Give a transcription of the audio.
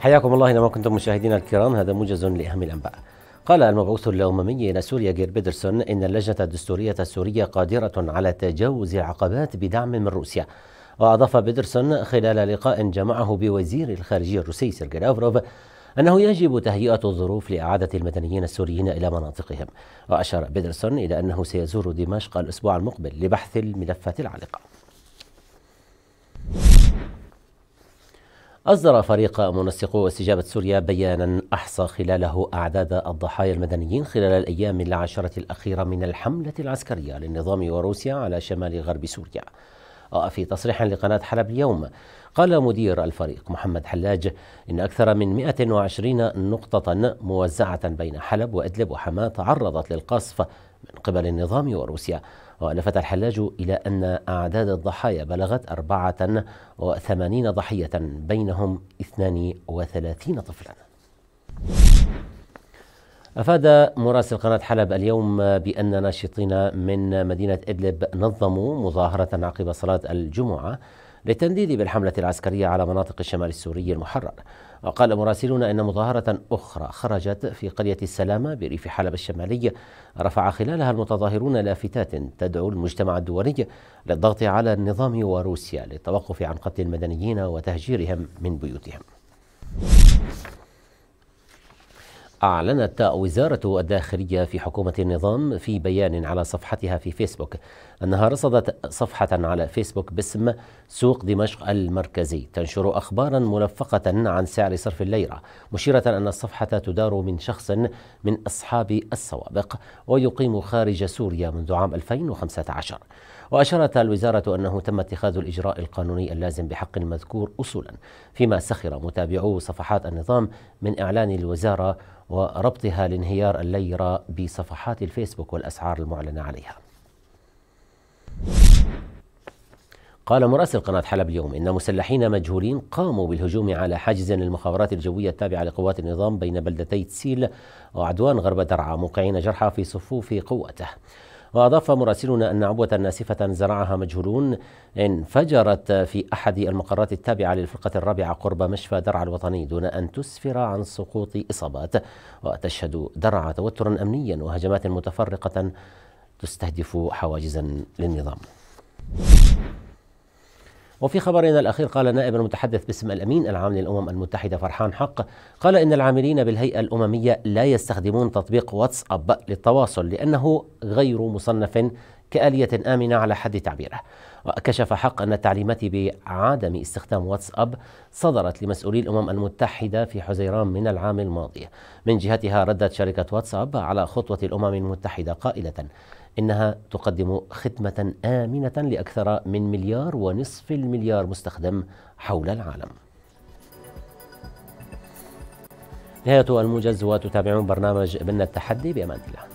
حياكم الله إنما كنتم مشاهدينا الكرام هذا موجز لاهم الانباء. قال المبعوث الأممي إلى سوريا غير بيدرسون إن اللجنة الدستورية السورية قادرة على تجاوز العقبات بدعم من روسيا. وأضاف بيدرسون خلال لقاء جمعه بوزير الخارجية الروسي سيرجي لافروف أنه يجب تهيئة الظروف لإعادة المدنيين السوريين إلى مناطقهم وأشار بيدرسون إلى أنه سيزور دمشق الأسبوع المقبل لبحث الملفات العالقة أصدر فريق منسقو استجابة سوريا بيانا أحصى خلاله أعداد الضحايا المدنيين خلال الأيام العشرة الأخيرة من الحملة العسكرية للنظام وروسيا على شمال غرب سوريا وفي آه، تصريح لقناة حلب اليوم قال مدير الفريق محمد حلاج إن أكثر من 120 نقطة موزعة بين حلب وإدلب وحماة تعرضت للقصف من قبل النظام وروسيا ولفت الحلاج إلى أن أعداد الضحايا بلغت 84 ضحية بينهم 32 طفلا أفاد مراسل قناة حلب اليوم بأن ناشطين من مدينة إدلب نظموا مظاهرة عقب صلاة الجمعة للتنديد بالحملة العسكرية على مناطق الشمال السوري المحرر وقال مراسلون أن مظاهرة أخرى خرجت في قرية السلامة بريف حلب الشمالي رفع خلالها المتظاهرون لافتات تدعو المجتمع الدولي للضغط على النظام وروسيا للتوقف عن قتل المدنيين وتهجيرهم من بيوتهم أعلنت وزارة الداخلية في حكومة النظام في بيان على صفحتها في فيسبوك أنها رصدت صفحة على فيسبوك باسم سوق دمشق المركزي تنشر أخبارا ملفقة عن سعر صرف الليرة مشيرة أن الصفحة تدار من شخص من أصحاب السوابق ويقيم خارج سوريا منذ عام 2015 وأشارت الوزارة أنه تم اتخاذ الإجراء القانوني اللازم بحق المذكور أصولا فيما سخر متابعو صفحات النظام من إعلان الوزارة وربطها لانهيار الليرة بصفحات الفيسبوك والأسعار المعلنة عليها قال مراسل قناة حلب اليوم إن مسلحين مجهولين قاموا بالهجوم على حاجز للمخابرات الجوية التابعة لقوات النظام بين بلدتي تسيل وعدوان غرب درعا موقعين جرحى في صفوف قوته وأضاف مراسلنا أن عبوة ناسفة زرعها مجهولون انفجرت في أحد المقرات التابعة للفرقة الرابعة قرب مشفى درعا الوطني دون أن تسفر عن سقوط إصابات وتشهد درعا توترا أمنيا وهجمات متفرقة تستهدف حواجزا للنظام وفي خبرنا الأخير قال نائب المتحدث باسم الأمين العام للأمم المتحدة فرحان حق قال إن العاملين بالهيئة الأممية لا يستخدمون تطبيق واتساب للتواصل لأنه غير مصنف كآلية آمنة على حد تعبيره وكشف حق أن التعليمات بعدم استخدام واتساب صدرت لمسؤولي الأمم المتحدة في حزيران من العام الماضي من جهتها ردت شركة واتساب على خطوة الأمم المتحدة قائلة إنها تقدم خدمة آمنة لأكثر من مليار ونصف المليار مستخدم حول العالم نهاية الموجز وتتابعون برنامج بنا التحدي بأمان الله